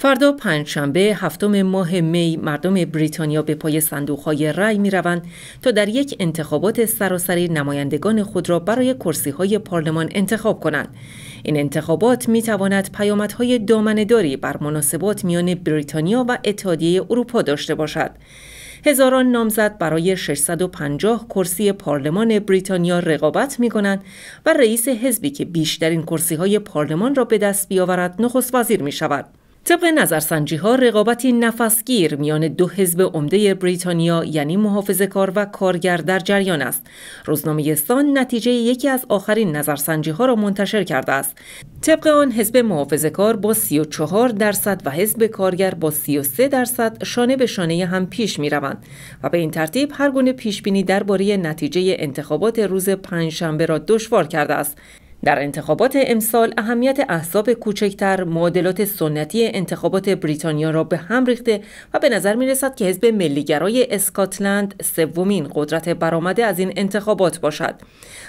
فردا پنجشنبه هفتم ماه می مردم بریتانیا به پای صندوقهای رأی می روند تا در یک انتخابات سراسری نمایندگان خود را برای کرسی های پارلمان انتخاب کنند. این انتخابات می تواند پیامدهای دامنهداری بر مناسبات میان بریتانیا و اتحادیه اروپا داشته باشد. هزاران نامزد برای 650 کرسی پارلمان بریتانیا رقابت می کنند و رئیس حزبی که بیشترین کرسی های پارلمان را به دست بیاورد نخست وزیر می شود. طبق نظرسنجی ها رقابتی نفسگیر میان دو حزب عمده بریتانیا یعنی محافظه کار و کارگر در جریان است. روزنامه سان نتیجه یکی از آخرین نظرسنجی ها را منتشر کرده است. طبق آن حزب محافظه کار با 34 درصد و حزب کارگر با 33 درصد شانه به شانه هم پیش می روند و به این ترتیب هر گونه پیش بینی درباره نتیجه انتخابات روز پنجشنبه را دشوار کرده است. در انتخابات امسال اهمیت احزاب کوچکتر معادلات سنتی انتخابات بریتانیا را به هم ریخته و به نظر می رسد که حزب ملیگرای اسکاتلند سومین قدرت برآمده از این انتخابات باشد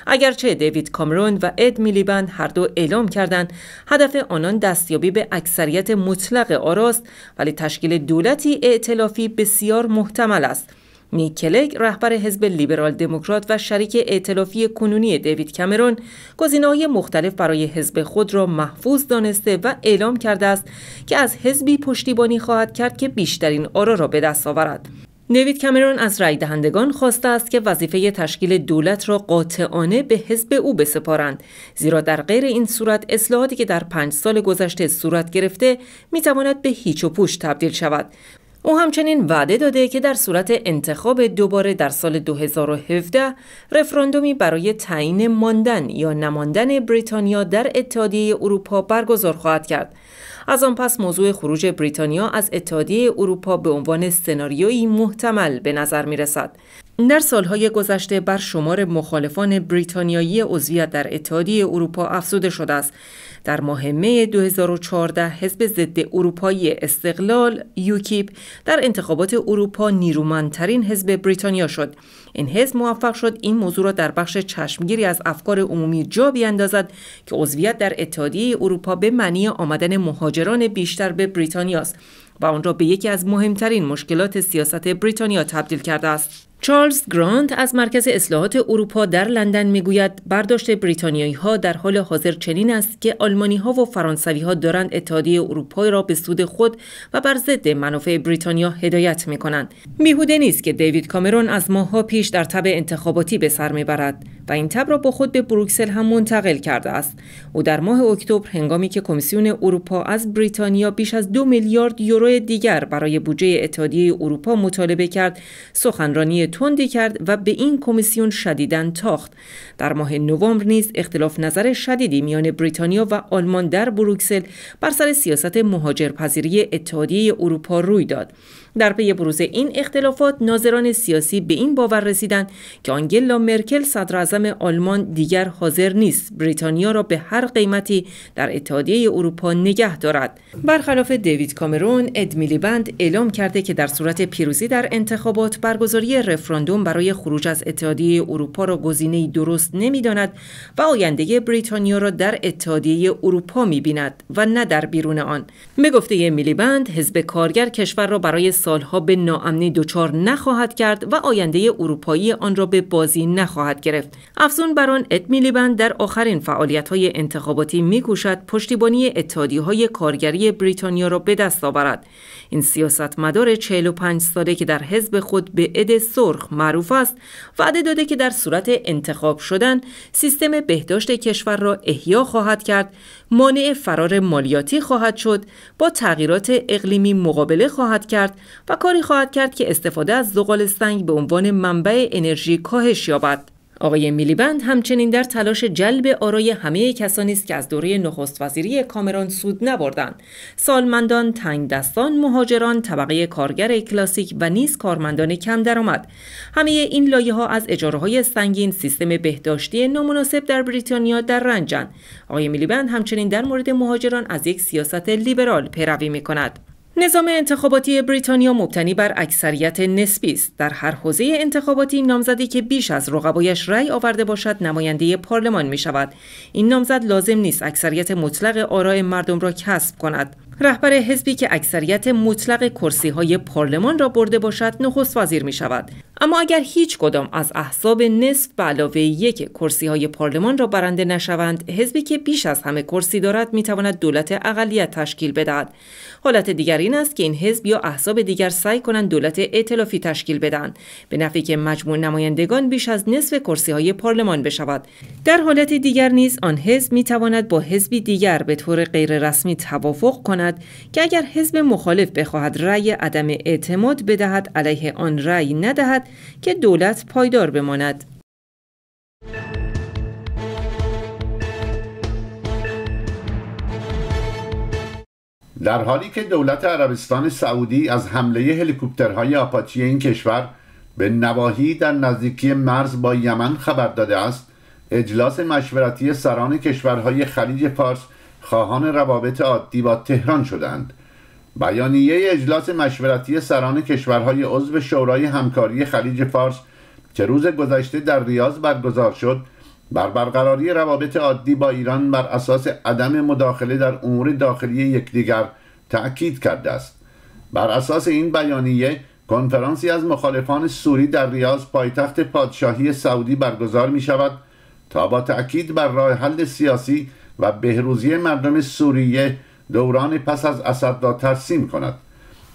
اگرچه دیوید کامرون و اد میلیبند هر دو اعلام کردند هدف آنان دستیابی به اکثریت مطلق آراست ولی تشکیل دولتی ائتلافی بسیار محتمل است نیکلگ رهبر حزب لیبرال دموکرات و شریک ائتلافی کنونی دیوید کمرون گزینه‌های مختلف برای حزب خود را محفوظ دانسته و اعلام کرده است که از حزبی پشتیبانی خواهد کرد که بیشترین آرا را به دست آورد نوید کمرون از رای دهندگان خواسته است که وظیفه تشکیل دولت را قاطعانه به حزب او بسپارند زیرا در غیر این صورت اصلاحاتی که در پنج سال گذشته صورت گرفته میتواند به هیچ و پوش تبدیل شود او همچنین وعده داده که در صورت انتخاب دوباره در سال 2017 رفراندومی برای تعیین ماندن یا نماندن بریتانیا در اتحادیه اروپا برگزار خواهد کرد. از آن پس موضوع خروج بریتانیا از اتحادیه اروپا به عنوان سناریویی محتمل به نظر می رسد. در سالهای گذشته بر شمار مخالفان بریتانیایی عضویت در اتحادیه اروپا افزوده شده است در ماه مه 2014 حزب ضد اروپایی استقلال یوکیپ در انتخابات اروپا نیرومندترین حزب بریتانیا شد این حزب موفق شد این موضوع را در بخش چشمگیری از افکار عمومی جا بیاندازد که عضویت در اتحادیه اروپا به معنی آمدن مهاجران بیشتر به بریتانیا است و آن را به یکی از مهمترین مشکلات سیاست بریتانیا تبدیل کرده است چارلز گرانت از مرکز اصلاحات اروپا در لندن میگوید برداشت بریتانیایی ها در حال حاضر چنین است که آلمانی ها و فرانسوی ها دارند اتحادیه اروپا را به سود خود و بر ضد منافع بریتانیا هدایت می کنند بیهوده نیست که دیوید کامرون از ماها پیش در تب انتخاباتی به سر میبرد و این تب را با خود به بروکسل هم منتقل کرده است او در ماه اکتبر هنگامی که کمیسیون اروپا از بریتانیا بیش از دو میلیارد یورو دیگر برای بودجه اتحادیه اروپا مطالبه کرد سخنرانی تندی کرد و به این کمیسیون شدیداً تاخت در ماه نوامبر نیز اختلاف نظر شدیدی میان بریتانیا و آلمان در بروکسل بر سر سیاست مهاجرپذیری اتحادیه اروپا روی داد در پی بروز این اختلافات ناظران سیاسی به این باور رسیدند که آنگلا مرکل صدر آلمان دیگر حاضر نیست بریتانیا را به هر قیمتی در اتحادیه اروپا نگه دارد برخلاف دیوید کامرون اد بند اعلام کرده که در صورت پیروزی در انتخابات برگزاری رفراندوم برای خروج از اتحادیه اروپا را گزینه درست نمیداند و آینده بریتانیا را در اتحادیه اروپا میبیند و نه در بیرون آن به گفته میلیبند حزب کارگر کشور را برای سالها به ناامنی دچار نخواهد کرد و آینده اروپایی آن را به بازی نخواهد گرفت افزون بر آن اد در آخرین فعالیت‌های انتخاباتی میکوشد پشتیبانی های کارگری بریتانیا را به دست آورد این سیاستمدار 45 ساله که در حزب خود به اد سرخ معروف است وعده داده که در صورت انتخاب شدن سیستم بهداشت کشور را احیا خواهد کرد مانع فرار مالیاتی خواهد شد با تغییرات اقلیمی مقابله خواهد کرد و کاری خواهد کرد که استفاده از زغال سنگ به عنوان منبع انرژی کاهش یابد آقای میلیبند همچنین در تلاش جلب آرای همه کسانی است که از دوره نخست وزیری کامران سود نبردند سالمندان تنگدستان، مهاجران طبقه کارگر کلاسیک و نیز کارمندان کم درآمد همه این لایه ها از اجاره های سنگین سیستم بهداشتی نامناسب در بریتانیا در رنجند آقای میلیبند همچنین در مورد مهاجران از یک سیاست لیبرال پیروی می نظام انتخاباتی بریتانیا مبتنی بر اکثریت نسبی است در هر حوزه انتخاباتی نامزدی که بیش از رقبایش رأی آورده باشد نماینده پارلمان می شود این نامزد لازم نیست اکثریت مطلق آرای مردم را کسب کند رهبر حزبی که اکثریت مطلق کرسی های پارلمان را برده باشد نخست وزیر می شود اما اگر هیچ کدام از احزاب نصف به علاوه یک کرسی های پارلمان را برنده نشوند حزبی که بیش از همه کرسی دارد می تواند دولت اقلیت تشکیل بدهد حالت دیگر این است که این حزب یا احزاب دیگر سعی کنند دولت ائتلافی تشکیل بدهند به نفعی که مجموع نمایندگان بیش از نصف کرسی های پارلمان بشود در حالت دیگر نیز آن حزب می با حزبی دیگر به طور غیررسمی توافق کند که اگر حزب مخالف بخواهد رأی عدم اعتماد بدهد علیه آن رأی ندهد که دولت پایدار بماند در حالی که دولت عربستان سعودی از حمله هلیکوپترهای آپاچی این کشور به نواحی در نزدیکی مرز با یمن خبر داده است اجلاس مشورتی سران کشورهای خلیج فارس خواهان روابط عادی با تهران شدند بیانیه اجلاس مشورتی سران کشورهای عضو شورای همکاری خلیج فارس که روز گذشته در ریاض برگزار شد بر برقراری روابط عادی با ایران بر اساس عدم مداخله در امور داخلی یکدیگر تأکید کرده است بر اساس این بیانیه کنفرانسی از مخالفان سوری در ریاض پایتخت پادشاهی سعودی برگزار می شود تا با تأکید بر راه حل سیاسی و بهروزی مردم سوریه دوران پس از اسد را ترسیم کند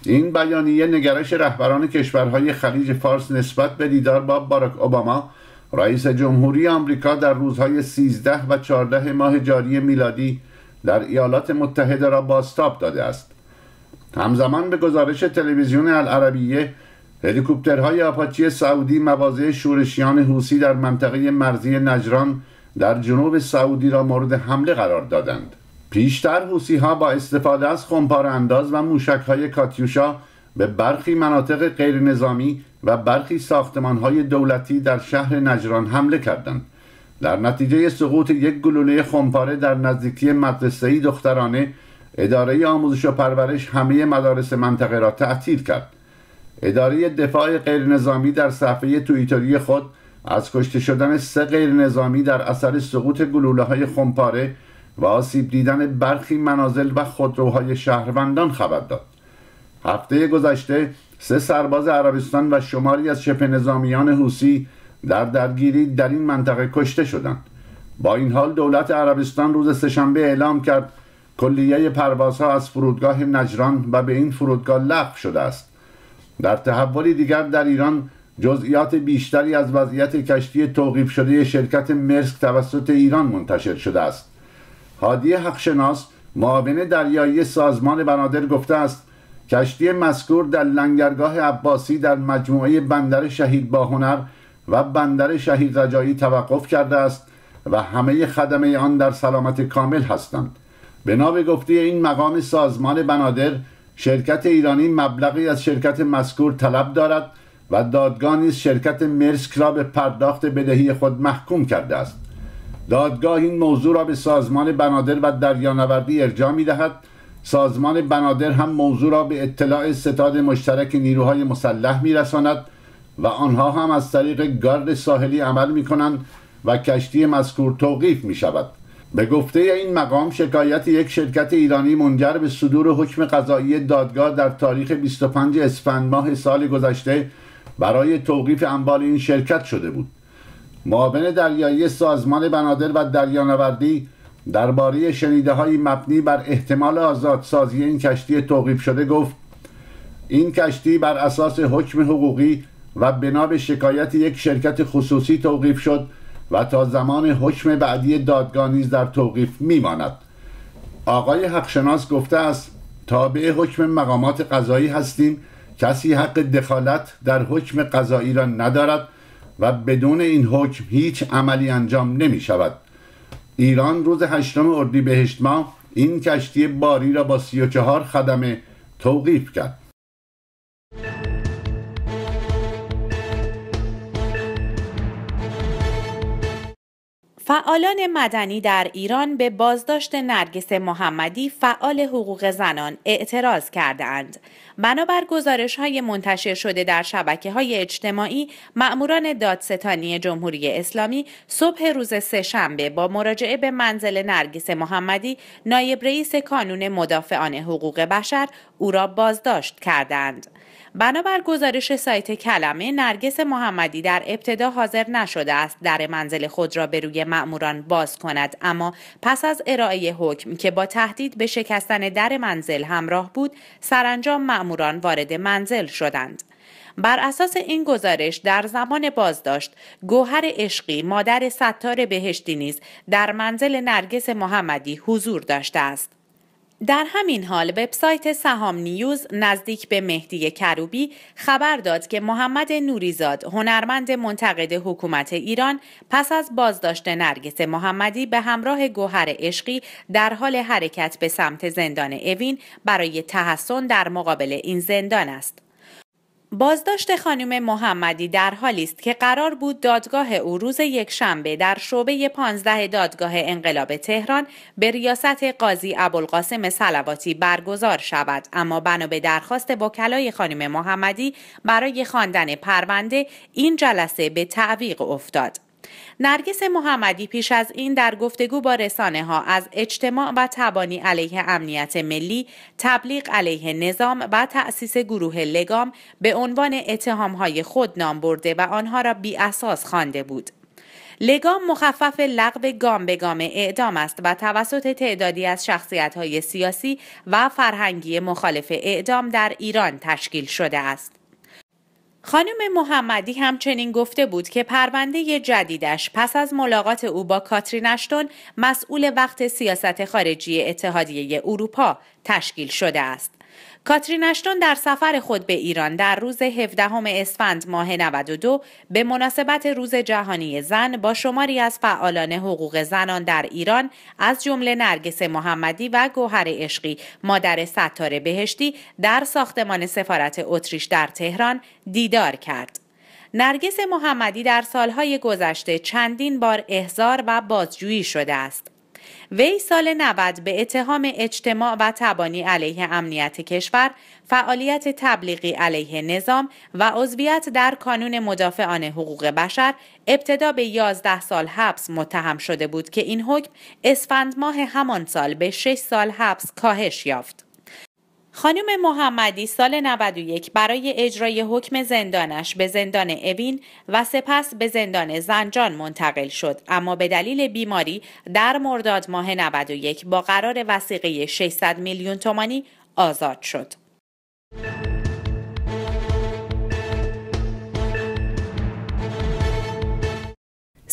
این بیانیه نگرش رهبران کشورهای خلیج فارس نسبت به دیدار با باراک اوباما رئیس جمهوری آمریکا در روزهای 13 و 14 ماه جاری میلادی در ایالات متحده را باستاب داده است همزمان به گزارش تلویزیون العربیه هلیکوپترهای آپاچی سعودی مواضع شورشیان حوسی در منطقه مرزی نجران در جنوب سعودی را مورد حمله قرار دادند پیشتر حوسی ها با استفاده از خمپار انداز و موشک های کاتیوشا به برخی مناطق غیر نظامی و برخی ساختمان های دولتی در شهر نجران حمله کردند در نتیجه سقوط یک گلوله خمپاره در نزدیکی مدرسه دخترانه اداره آموزش و پرورش همه مدارس منطقه را تعطیل کرد اداره دفاع نظامی در صفحه توییتری خود از کشته شدن سه غیر نظامی در اثر سقوط گلوله های خمپاره و آسیب دیدن برخی منازل و خودروهای شهروندان خبر داد هفته گذشته سه سرباز عربستان و شماری از شپ نظامیان حوسی در درگیری در این منطقه کشته شدند با این حال دولت عربستان روز سهشنبه اعلام کرد کلیه پروازها از فرودگاه نجران و به این فرودگاه لغو شده است در تحولی دیگر در ایران جزئیات بیشتری از وضعیت کشتی توقیف شده شرکت مرسک توسط ایران منتشر شده است هادی حقشناس معاون دریایی سازمان بنادر گفته است کشتی مذکور در لنگرگاه عباسی در مجموعه بندر شهید باهنر و بندر شهید رجایی توقف کرده است و همه خدمه آن در سلامت کامل هستند به گفته این مقام سازمان بنادر شرکت ایرانی مبلغی از شرکت مذکور طلب دارد و دادگاه نیز شرکت مرسک را به پرداخت بدهی خود محکوم کرده است دادگاه این موضوع را به سازمان بنادر و دریانوردی ارجاع می دهد سازمان بنادر هم موضوع را به اطلاع ستاد مشترک نیروهای مسلح می رساند و آنها هم از طریق گارد ساحلی عمل می کنند و کشتی مذکور توقیف می شود به گفته این مقام شکایت یک شرکت ایرانی منجر به صدور حکم قضایی دادگاه در تاریخ 25 اسفند ماه سال گذشته برای توقیف انبال این شرکت شده بود معاون دریایی سازمان بنادر و دریانوردی درباره شنیده های مبنی بر احتمال آزادسازی این کشتی توقیف شده گفت این کشتی بر اساس حکم حقوقی و بنا به شکایت یک شرکت خصوصی توقیف شد و تا زمان حکم بعدی دادگاه در توقیف میماند آقای حقشناس گفته است تابع حکم مقامات قضایی هستیم کسی حق دخالت در حکم قضایی را ندارد و بدون این حکم هیچ عملی انجام نمی شود ایران روز هشتم اردیبهشت ماه این کشتی باری را با چهار خدمه توقیف کرد فعالان مدنی در ایران به بازداشت نرگس محمدی فعال حقوق زنان اعتراض کردند. بنابر گزارش های منتشر شده در شبکه های اجتماعی، مأموران دادستانی جمهوری اسلامی صبح روز سهشنبه با مراجعه به منزل نرگس محمدی، نایب رئیس کانون مدافعان حقوق بشر او را بازداشت کردند. بنابر گزارش سایت کلمه نرگس محمدی در ابتدا حاضر نشده است در منزل خود را به روی مأموران باز کند اما پس از ارائه حکم که با تهدید به شکستن در منزل همراه بود سرانجام مأموران وارد منزل شدند بر اساس این گزارش در زمان بازداشت گوهر عشقی مادر ستار بهشتی نیز در منزل نرگس محمدی حضور داشته است در همین حال وبسایت سهام نیوز نزدیک به مهدی کروبی خبر داد که محمد نوریزاد هنرمند منتقد حکومت ایران پس از بازداشت نرگس محمدی به همراه گوهر عشقی در حال حرکت به سمت زندان اوین برای تحسن در مقابل این زندان است. بازداشت خانم محمدی در حالی است که قرار بود دادگاه او روز یکشنبه در شعبه 15 دادگاه انقلاب تهران به ریاست قاضی ابوالقاسم سلواتی برگزار شود اما بنا به درخواست وکلای خانم محمدی برای خواندن پرونده این جلسه به تعویق افتاد نرگس محمدی پیش از این در گفتگو با رسانه ها از اجتماع و تبانی علیه امنیت ملی، تبلیغ علیه نظام و تأسیس گروه لگام به عنوان اتهام های خود نام برده و آنها را بی اساس خوانده بود. لگام مخفف لغو گام به گام اعدام است و توسط تعدادی از شخصیت های سیاسی و فرهنگی مخالف اعدام در ایران تشکیل شده است. خانم محمدی همچنین گفته بود که پرونده جدیدش پس از ملاقات او با کاترین اشتون مسئول وقت سیاست خارجی اتحادیه اروپا تشکیل شده است. کاترین اشتون در سفر خود به ایران در روز 17 اسفند ماه 92 به مناسبت روز جهانی زن با شماری از فعالان حقوق زنان در ایران از جمله نرگس محمدی و گوهر عشقی مادر ستار بهشتی در ساختمان سفارت اتریش در تهران دیدار کرد. نرگس محمدی در سالهای گذشته چندین بار احضار و بازجویی شده است. وی سال 90 به اتهام اجتماع و تبانی علیه امنیت کشور، فعالیت تبلیغی علیه نظام و عضویت در کانون مدافعان حقوق بشر ابتدا به 11 سال حبس متهم شده بود که این حکم اسفند ماه همان سال به 6 سال حبس کاهش یافت. خانم محمدی سال 91 برای اجرای حکم زندانش به زندان اوین و سپس به زندان زنجان منتقل شد اما به دلیل بیماری در مرداد ماه 91 با قرار وسیقه 600 میلیون تومانی آزاد شد.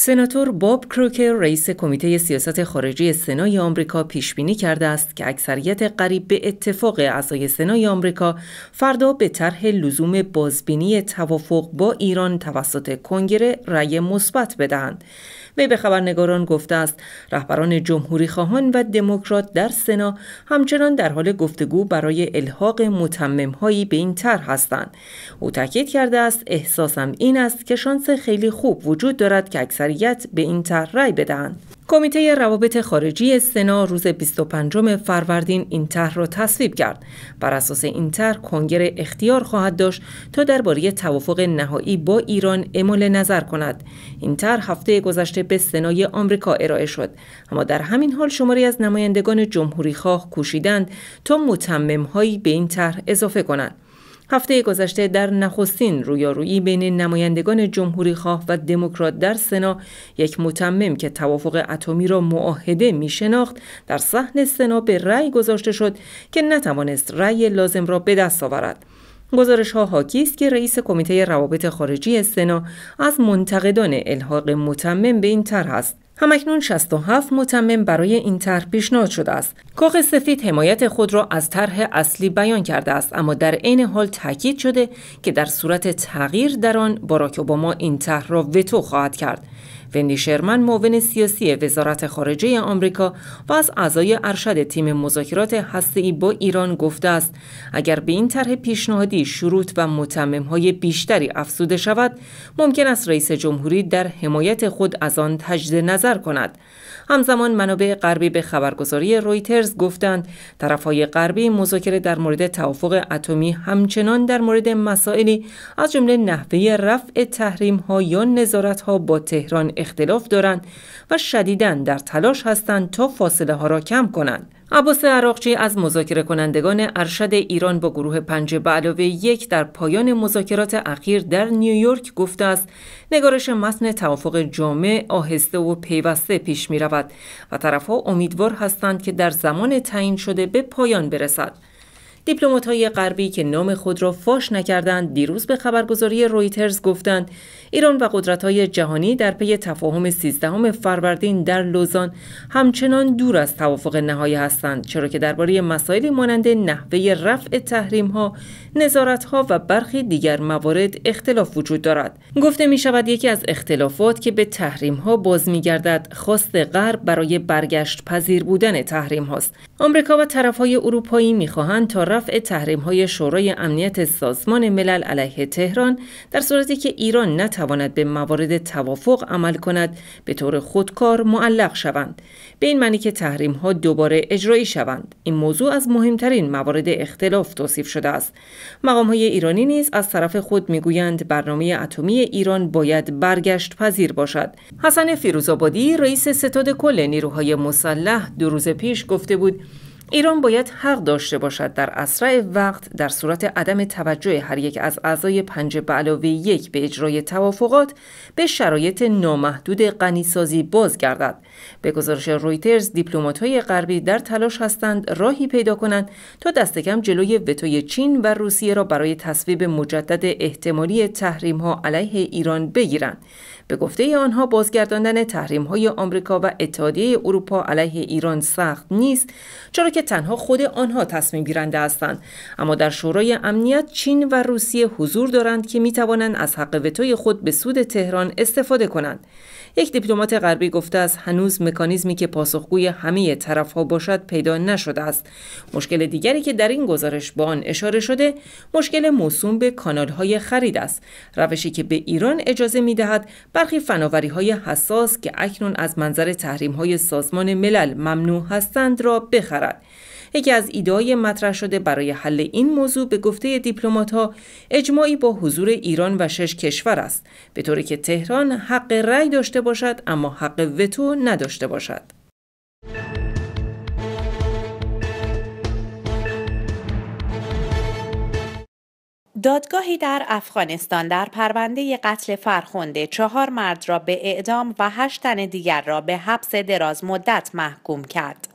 سناتور باب کروکر رئیس کمیته سیاست خارجی سنای آمریکا پیش بینی کرده است که اکثریت قریب به اتفاق اعضای سنای آمریکا فردا به طرح لزوم بازبینی توافق با ایران توسط کنگره رأی مثبت بدهند. وی به خبرنگاران گفته است رهبران جمهوری خواهان و دموکرات در سنا همچنان در حال گفتگو برای الحاق هایی به این طرح هستند او تاکید کرده است احساسم این است که شانس خیلی خوب وجود دارد که اکثریت به این طرح رأی بدهند کمیته روابط خارجی سنا روز 25 فروردین این طرح را تصویب کرد. بر اساس این طرح کنگره اختیار خواهد داشت تا درباره توافق نهایی با ایران اعمال نظر کند. این طرح هفته گذشته به سنای آمریکا ارائه شد. اما در همین حال شماری از نمایندگان جمهوری خواه کوشیدند تا هایی به این طرح اضافه کنند. هفته گذشته در نخستین رویارویی بین نمایندگان جمهوری خواه و دموکرات در سنا یک متمم که توافق اتمی را معاهده می شناخت در صحن سنا به رأی گذاشته شد که نتوانست رأی لازم را به دست آورد. گزارش ها حاکی است که رئیس کمیته روابط خارجی سنا از منتقدان الحاق متمم به این طرح است همکنون 67 متمم برای این طرح پیشنهاد شده است کاخ سفید حمایت خود را از طرح اصلی بیان کرده است اما در عین حال تاکید شده که در صورت تغییر در آن باراک اوباما این طرح را وتو خواهد کرد وندی شرمن معاون سیاسی وزارت خارجه آمریکا و از اعضای ارشد تیم مذاکرات هسته‌ای با ایران گفته است اگر به این طرح پیشنهادی شروط و های بیشتری افزوده شود ممکن است رئیس جمهوری در حمایت خود از آن تجدید نظر کند همزمان منابع غربی به خبرگزاری رویترز گفتند طرفهای غربی مذاکره در مورد توافق اتمی همچنان در مورد مسائلی از جمله نحوه رفع تحریم ها یا نظارت ها با تهران اختلاف دارند و شدیداً در تلاش هستند تا فاصله ها را کم کنند عباس عراقچی از مذاکره کنندگان ارشد ایران با گروه پنج به علاوه یک در پایان مذاکرات اخیر در نیویورک گفته است نگارش متن توافق جامع آهسته و پیوسته پیش می رود و طرفها امیدوار هستند که در زمان تعیین شده به پایان برسد. دیپلمات های غربی که نام خود را فاش نکردند دیروز به خبرگزاری رویترز گفتند ایران و قدرت های جهانی در پی تفاهم 13 فروردین در لوزان همچنان دور از توافق نهایی هستند چرا که درباره مسائلی مانند نحوه رفع تحریم ها نظارت ها و برخی دیگر موارد اختلاف وجود دارد گفته می شود یکی از اختلافات که به تحریم ها باز می گردد خواست غرب برای برگشت پذیر بودن تحریم هاست آمریکا و طرف های اروپایی می تا رفع تحریم های شورای امنیت سازمان ملل علیه تهران در صورتی که ایران نتواند به موارد توافق عمل کند به طور خودکار معلق شوند به این معنی که تحریم ها دوباره اجرایی شوند این موضوع از مهمترین موارد اختلاف توصیف شده است مقام های ایرانی نیز از طرف خود میگویند برنامه اتمی ایران باید برگشت پذیر باشد حسن فیروزآبادی رئیس ستاد کل نیروهای مسلح دو روز پیش گفته بود ایران باید حق داشته باشد در اسرع وقت در صورت عدم توجه هر یک از اعضای پنج به یک به اجرای توافقات به شرایط نامحدود غنیسازی بازگردد به گزارش رویترز های غربی در تلاش هستند راهی پیدا کنند تا دستکم جلوی وتوی چین و روسیه را برای تصویب مجدد احتمالی تحریم ها علیه ایران بگیرند به گفته آنها بازگرداندن تحریم های آمریکا و اتحادیه اروپا علیه ایران سخت نیست چرا که تنها خود آنها تصمیم گیرنده هستند اما در شورای امنیت چین و روسیه حضور دارند که می از حق وتوی خود به سود تهران استفاده کنند یک دیپلمات غربی گفته است هنوز مکانیزمی که پاسخگوی همه طرفها باشد پیدا نشده است مشکل دیگری که در این گزارش به آن اشاره شده مشکل موسوم به های خرید است روشی که به ایران اجازه می دهد برخی فناوری های حساس که اکنون از منظر تحریم های سازمان ملل ممنوع هستند را بخرد یکی از ایدای مطرح شده برای حل این موضوع به گفته دیپلمات ها اجماعی با حضور ایران و شش کشور است به طوری که تهران حق رأی داشته باشد اما حق وتو نداشته باشد دادگاهی در افغانستان در پرونده قتل فرخنده چهار مرد را به اعدام و هشت تن دیگر را به حبس دراز مدت محکوم کرد.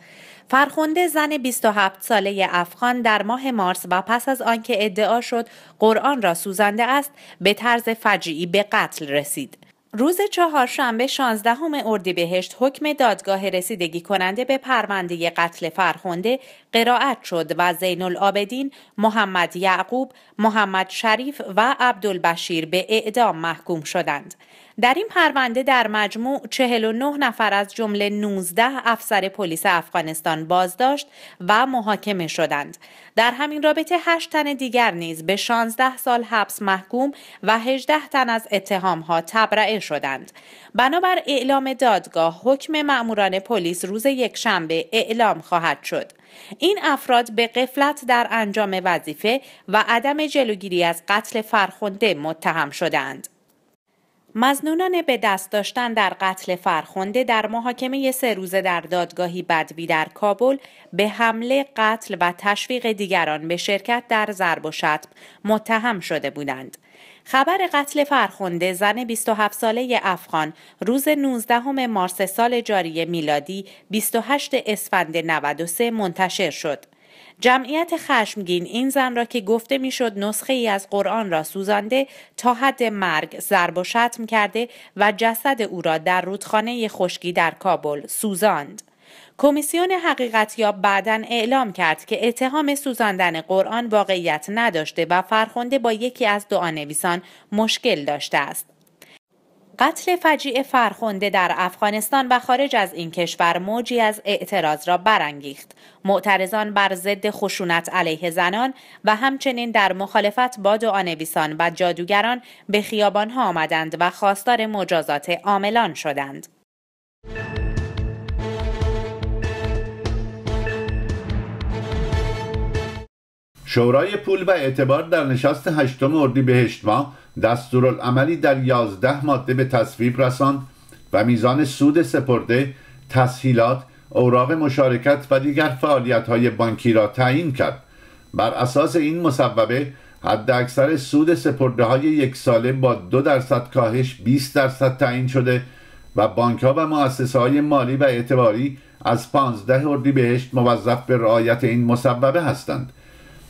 فرخنده زن 27 ساله افغان در ماه مارس و پس از آنکه ادعا شد قرآن را سوزنده است به طرز فجیعی به قتل رسید. روز چهارشنبه 16 اردیبهشت حکم دادگاه رسیدگی کننده به پرونده قتل فرخنده قرائت شد و زین العابدین، محمد یعقوب، محمد شریف و عبدالبشیر به اعدام محکوم شدند. در این پرونده در مجموع 49 نفر از جمله 19 افسر پلیس افغانستان بازداشت و محاکمه شدند. در همین رابطه 8 تن دیگر نیز به 16 سال حبس محکوم و 18 تن از اتهامها تبرئه شدند. بنابر اعلام دادگاه حکم ماموران پلیس روز یکشنبه اعلام خواهد شد. این افراد به قفلت در انجام وظیفه و عدم جلوگیری از قتل فرخنده متهم شدند. مزنونان به دست داشتن در قتل فرخنده در محاکمه سه روزه در دادگاهی بدوی در کابل به حمله قتل و تشویق دیگران به شرکت در ضرب و شتم متهم شده بودند. خبر قتل فرخنده زن 27 ساله افغان روز 19 مارس سال جاری میلادی 28 اسفند 93 منتشر شد. جمعیت خشمگین این زن را که گفته میشد نسخه ای از قرآن را سوزانده تا حد مرگ ضرب و شتم کرده و جسد او را در رودخانه خشکی در کابل سوزاند. کمیسیون حقیقت یا بعدا اعلام کرد که اتهام سوزاندن قرآن واقعیت نداشته و فرخنده با یکی از دعانویسان مشکل داشته است. قتل فجیع فرخنده در افغانستان و خارج از این کشور موجی از اعتراض را برانگیخت. معترضان بر ضد خشونت علیه زنان و همچنین در مخالفت با دعانویسان و جادوگران به ها آمدند و خواستار مجازات عاملان شدند. شورای پول و اعتبار در نشست هشتم اردیبهشت ماه دستورالعملی در یازده ماده به تصویب رساند و میزان سود سپرده تسهیلات اوراق مشارکت و دیگر فعالیت های بانکی را تعیین کرد بر اساس این مصوبه حد اکثر سود سپرده های یک ساله با دو درصد کاهش 20 درصد تعیین شده و بانک ها و مؤسسه های مالی و اعتباری از 15 اردیبهشت موظف به رعایت این مصوبه هستند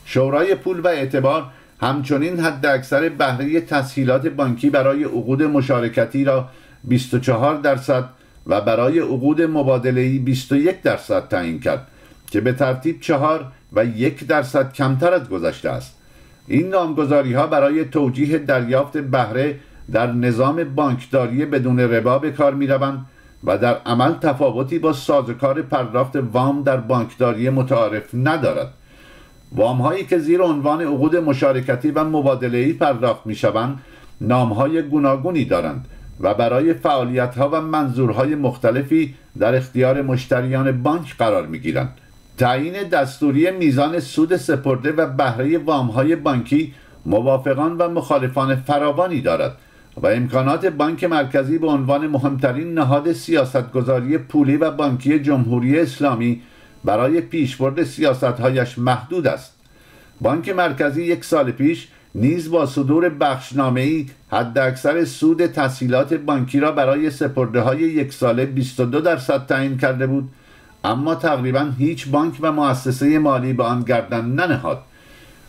شورای پول و اعتبار همچنین حد اکثر بهره تسهیلات بانکی برای عقود مشارکتی را 24 درصد و برای عقود ای 21 درصد تعیین کرد که به ترتیب 4 و 1 درصد کمتر از گذشته است این نامگذاری ها برای توجیه دریافت بهره در نظام بانکداری بدون ربا به کار می روند و در عمل تفاوتی با سازکار پرداخت وام در بانکداری متعارف ندارد وامهایی که زیر عنوان عقود مشارکتی و مبادله ای پرداخت می شوند نام گوناگونی دارند و برای فعالیت و منظورهای مختلفی در اختیار مشتریان بانک قرار می گیرند تعیین دستوری میزان سود سپرده و بهره وام های بانکی موافقان و مخالفان فراوانی دارد و امکانات بانک مرکزی به عنوان مهمترین نهاد سیاستگذاری پولی و بانکی جمهوری اسلامی برای پیشبرد سیاستهایش محدود است بانک مرکزی یک سال پیش نیز با صدور بخشنامه ای حد اکثر سود تسهیلات بانکی را برای سپرده های یک ساله 22 درصد تعیین کرده بود اما تقریبا هیچ بانک و مؤسسه مالی به آن گردن ننهاد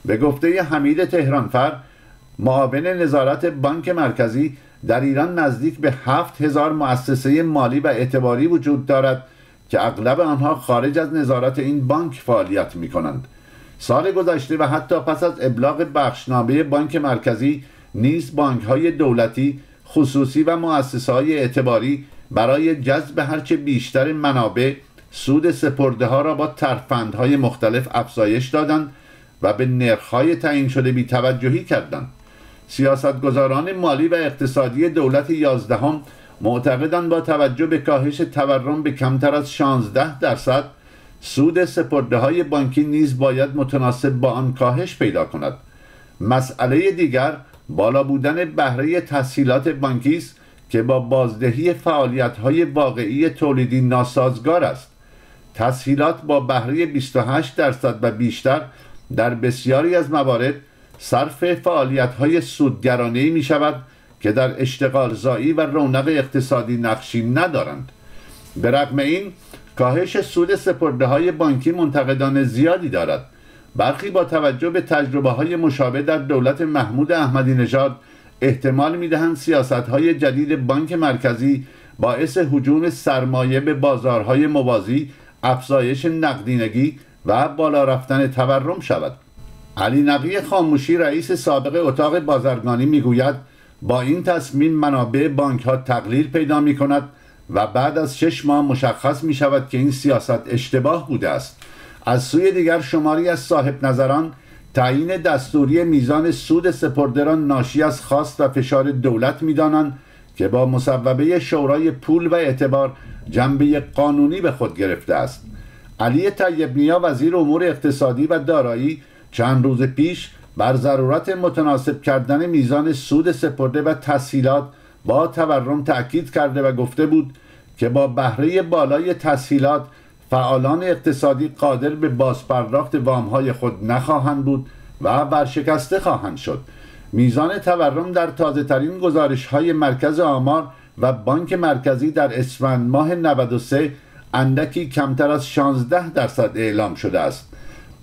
به گفته حمید تهرانفر معاون نظارت بانک مرکزی در ایران نزدیک به 7000 مؤسسه مالی و اعتباری وجود دارد که اغلب آنها خارج از نظارت این بانک فعالیت می کنند سال گذشته و حتی پس از ابلاغ بخشنامه بانک مرکزی نیز بانک های دولتی خصوصی و مؤسسه های اعتباری برای جذب هرچه بیشتر منابع سود سپرده ها را با ترفندهای مختلف افزایش دادند و به های تعیین شده توجهی کردند سیاستگزاران مالی و اقتصادی دولت یازدهم معتقدند با توجه به کاهش تورم به کمتر از 16 درصد سود سپرده های بانکی نیز باید متناسب با آن کاهش پیدا کند مسئله دیگر بالا بودن بهره تسهیلات بانکی است که با بازدهی فعالیت های واقعی تولیدی ناسازگار است تسهیلات با بهره 28 درصد و بیشتر در بسیاری از موارد صرف فعالیت های سودگرانه می شود که در اشتغال زایی و رونق اقتصادی نقشی ندارند به رغم این کاهش سود سپرده های بانکی منتقدان زیادی دارد برخی با توجه به تجربه های مشابه در دولت محمود احمدی نژاد احتمال میدهند سیاست های جدید بانک مرکزی باعث حجوم سرمایه به بازارهای موازی افزایش نقدینگی و بالا رفتن تورم شود علی نقی خاموشی رئیس سابق اتاق بازرگانی میگوید با این تصمیم منابع بانک ها تقلیل پیدا می کند و بعد از شش ماه مشخص می شود که این سیاست اشتباه بوده است از سوی دیگر شماری از صاحب نظران تعیین دستوری میزان سود سپردران ناشی از خواست و فشار دولت میدانند که با مصوبه شورای پول و اعتبار جنبه قانونی به خود گرفته است علی طیب وزیر امور اقتصادی و دارایی چند روز پیش بر ضرورت متناسب کردن میزان سود سپرده و تسهیلات با تورم تاکید کرده و گفته بود که با بهره بالای تسهیلات فعالان اقتصادی قادر به بازپرداخت وامهای خود نخواهند بود و ورشکسته خواهند شد میزان تورم در تازه ترین گزارش های مرکز آمار و بانک مرکزی در اسفند ماه 93 اندکی کمتر از 16 درصد اعلام شده است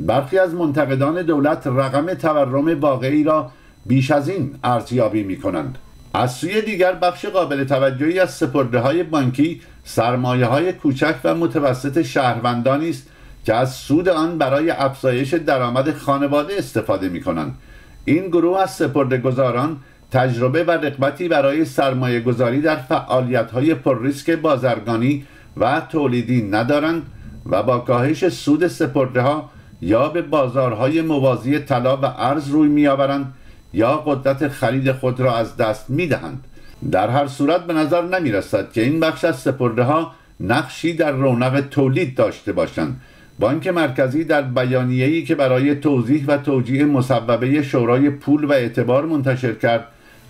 برخی از منتقدان دولت رقم تورم واقعی را بیش از این ارزیابی می کنند از سوی دیگر بخش قابل توجهی از سپرده های بانکی سرمایه های کوچک و متوسط شهروندانی است که از سود آن برای افزایش درآمد خانواده استفاده می کنند این گروه از سپرده گذاران تجربه و رقبتی برای سرمایه گذاری در فعالیت های پر ریسک بازرگانی و تولیدی ندارند و با کاهش سود سپرده ها یا به بازارهای موازی طلا و ارز روی میآورند یا قدرت خرید خود را از دست دهند در هر صورت به نظر نمی رسد که این بخش از سپرده ها نقشی در رونق تولید داشته باشند بانک مرکزی در بیانیه‌ای که برای توضیح و توجیه مصوبه شورای پول و اعتبار منتشر کرد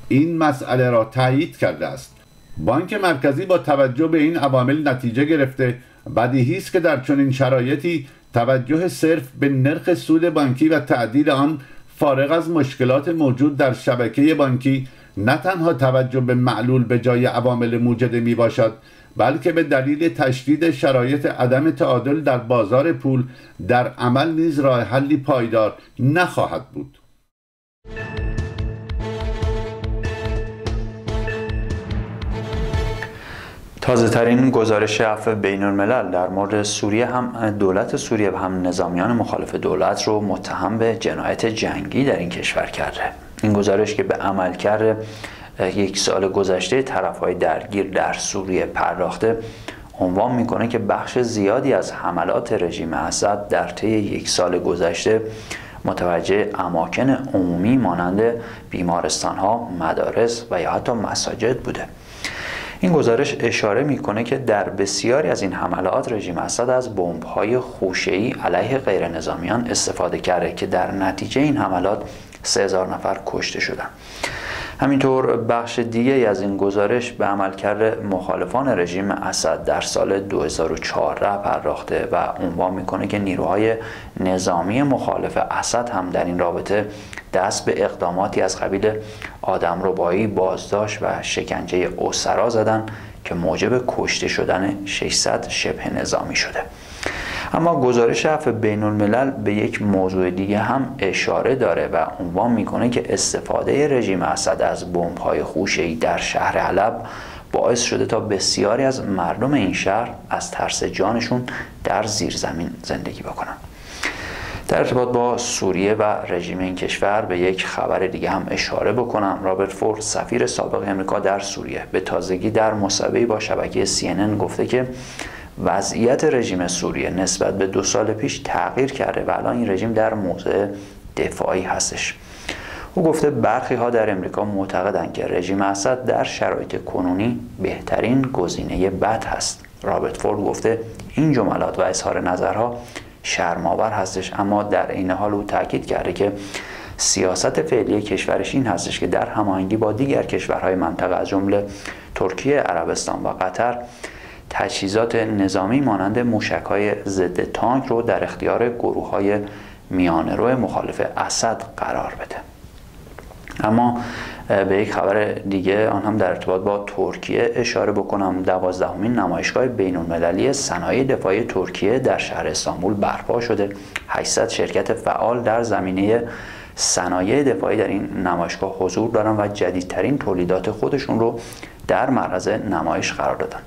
این مسئله را تایید کرده است بانک مرکزی با توجه به این عوامل نتیجه گرفته بدیهی است که در چنین شرایطی توجه صرف به نرخ سود بانکی و تعدیل آن فارغ از مشکلات موجود در شبکه بانکی نه تنها توجه به معلول به جای عوامل موجده می باشد بلکه به دلیل تشدید شرایط عدم تعادل در بازار پول در عمل نیز راه حلی پایدار نخواهد بود تازه ترین گزارش عفو بین الملل در مورد سوریه هم دولت سوریه و هم نظامیان مخالف دولت رو متهم به جنایت جنگی در این کشور کرده این گزارش که به عمل کرده یک سال گذشته طرف های درگیر در سوریه پرداخته عنوان میکنه که بخش زیادی از حملات رژیم اسد در طی یک سال گذشته متوجه اماکن عمومی مانند بیمارستان ها، مدارس و یا حتی مساجد بوده این گزارش اشاره میکنه که در بسیاری از این حملات رژیم اسد از بمب‌های خوشه‌ای علیه غیرنظامیان استفاده کرده که در نتیجه این حملات 3000 نفر کشته شدند. همینطور بخش دیگه از این گزارش به عملکرد مخالفان رژیم اسد در سال 2014 پرداخته و عنوان میکنه که نیروهای نظامی مخالف اسد هم در این رابطه دست به اقداماتی از قبیل ربایی بازداشت و شکنجه اسرا زدن که موجب کشته شدن 600 شبه نظامی شده اما گزارش حرف بین الملل به یک موضوع دیگه هم اشاره داره و عنوان میکنه که استفاده رژیم اسد از بمب‌های خوشه‌ای در شهر علب باعث شده تا بسیاری از مردم این شهر از ترس جانشون در زیر زمین زندگی بکنن در ارتباط با سوریه و رژیم این کشور به یک خبر دیگه هم اشاره بکنم رابرت فورد سفیر سابق امریکا در سوریه به تازگی در مصاحبه با شبکه CNN گفته که وضعیت رژیم سوریه نسبت به دو سال پیش تغییر کرده و الان این رژیم در موضع دفاعی هستش او گفته برخی ها در امریکا معتقدند که رژیم اسد در شرایط کنونی بهترین گزینه بد هست رابط فورد گفته این جملات و اظهار نظرها شرماور هستش اما در این حال او تاکید کرده که سیاست فعلی کشورش این هستش که در هماهنگی با دیگر کشورهای منطقه از جمله ترکیه، عربستان و قطر تجهیزات نظامی مانند موشک های ضد تانک رو در اختیار گروه های میانه روی مخالف اسد قرار بده اما به یک خبر دیگه آن هم در ارتباط با ترکیه اشاره بکنم دوازدهمین نمایشگاه بین المللی صنایع دفاعی ترکیه در شهر استانبول برپا شده 800 شرکت فعال در زمینه صنایع دفاعی در این نمایشگاه حضور دارن و جدیدترین تولیدات خودشون رو در معرض نمایش قرار دادن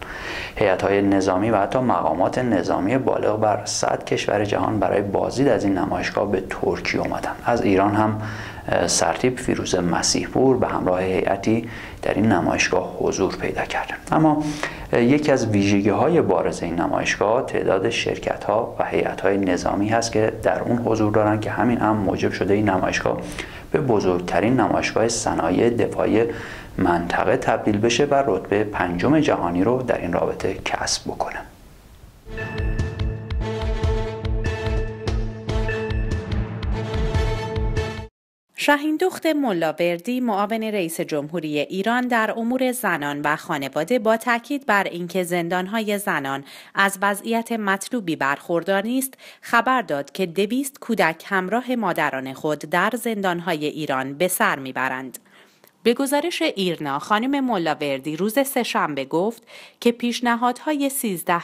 هیئت های نظامی و حتی مقامات نظامی بالغ بر 100 کشور جهان برای بازدید از این نمایشگاه به ترکیه اومدن از ایران هم سرتیب فیروز مسیح به همراه هیئتی در این نمایشگاه حضور پیدا کرد اما یکی از ویژگی های بارز این نمایشگاه تعداد شرکت ها و هیئت های نظامی هست که در اون حضور دارند که همین هم موجب شده این نمایشگاه به بزرگترین نمایشگاه صنایع دفاعی منطقه تبدیل بشه و رتبه پنجم جهانی رو در این رابطه کسب بکنه شهین دخت ملاوردی معاون رئیس جمهوری ایران در امور زنان و خانواده با تاکید بر اینکه زندانهای زنان از وضعیت مطلوبی برخوردار نیست خبر داد که دویست کودک همراه مادران خود در زندانهای ایران به سر میبرند به گزارش ایرنا خانم ملاوردی روز سهشنبه گفت که پیشنهادهای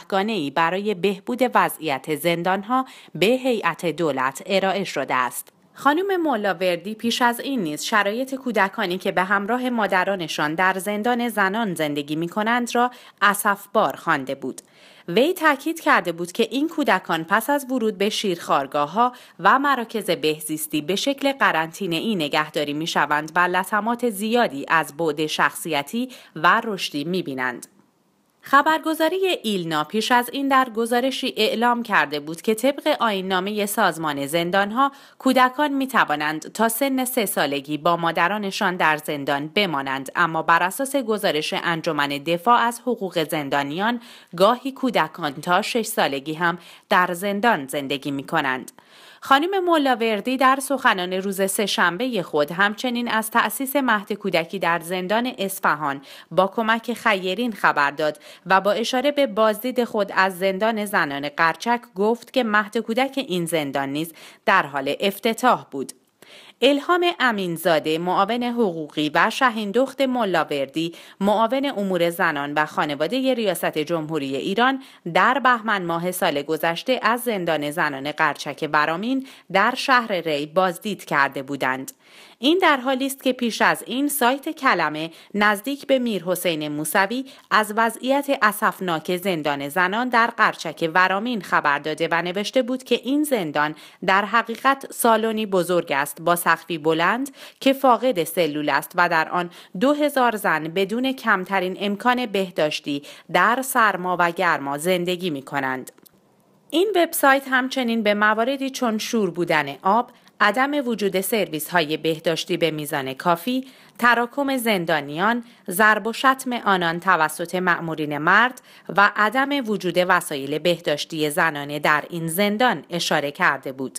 گانه ای برای بهبود وضعیت زندانها به هیئت دولت ارائه شده است خانم مولاوردی پیش از این نیز شرایط کودکانی که به همراه مادرانشان در زندان زنان زندگی می کنند را اصفبار خوانده بود. وی تاکید کرده بود که این کودکان پس از ورود به شیرخارگاه ها و مراکز بهزیستی به شکل قرنطینه ای نگهداری می شوند و لطمات زیادی از بعد شخصیتی و رشدی می بینند. خبرگزاری ایلنا پیش از این در گزارشی اعلام کرده بود که طبق آیننامه سازمان زندانها کودکان می توانند تا سن سه سالگی با مادرانشان در زندان بمانند اما بر اساس گزارش انجمن دفاع از حقوق زندانیان گاهی کودکان تا شش سالگی هم در زندان زندگی می کنند. خانم مولاوردی در سخنان روز سهشنبه خود همچنین از تأسیس مهد کودکی در زندان اصفهان با کمک خیرین خبر داد و با اشاره به بازدید خود از زندان زنان قرچک گفت که مهد کودک این زندان نیز در حال افتتاح بود. الهام امینزاده معاون حقوقی و شهیندخت ملاوردی معاون امور زنان و خانواده ریاست جمهوری ایران در بهمن ماه سال گذشته از زندان زنان قرچک ورامین در شهر ری بازدید کرده بودند. این در حالی است که پیش از این سایت کلمه نزدیک به میر حسین موسوی از وضعیت اسفناک زندان زنان در قرچک ورامین خبر داده و نوشته بود که این زندان در حقیقت سالونی بزرگ است با سقفی بلند که فاقد سلول است و در آن دو هزار زن بدون کمترین امکان بهداشتی در سرما و گرما زندگی می کنند. این وبسایت همچنین به مواردی چون شور بودن آب، عدم وجود سرویس های بهداشتی به میزان کافی، تراکم زندانیان، ضرب و شتم آنان توسط مأمورین مرد و عدم وجود وسایل بهداشتی زنانه در این زندان اشاره کرده بود.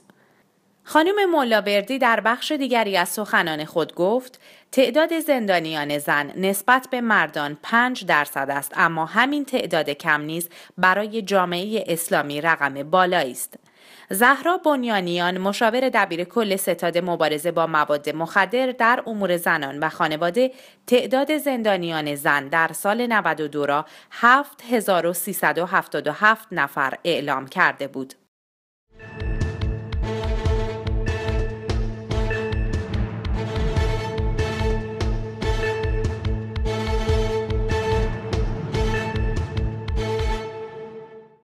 خانم مولاوردی در بخش دیگری از سخنان خود گفت تعداد زندانیان زن نسبت به مردان 5 درصد است اما همین تعداد کم نیز برای جامعه اسلامی رقم بالایی است. زهرا بنیانیان مشاور دبیر کل ستاد مبارزه با مواد مخدر در امور زنان و خانواده تعداد زندانیان زن در سال 92 را 7377 نفر اعلام کرده بود.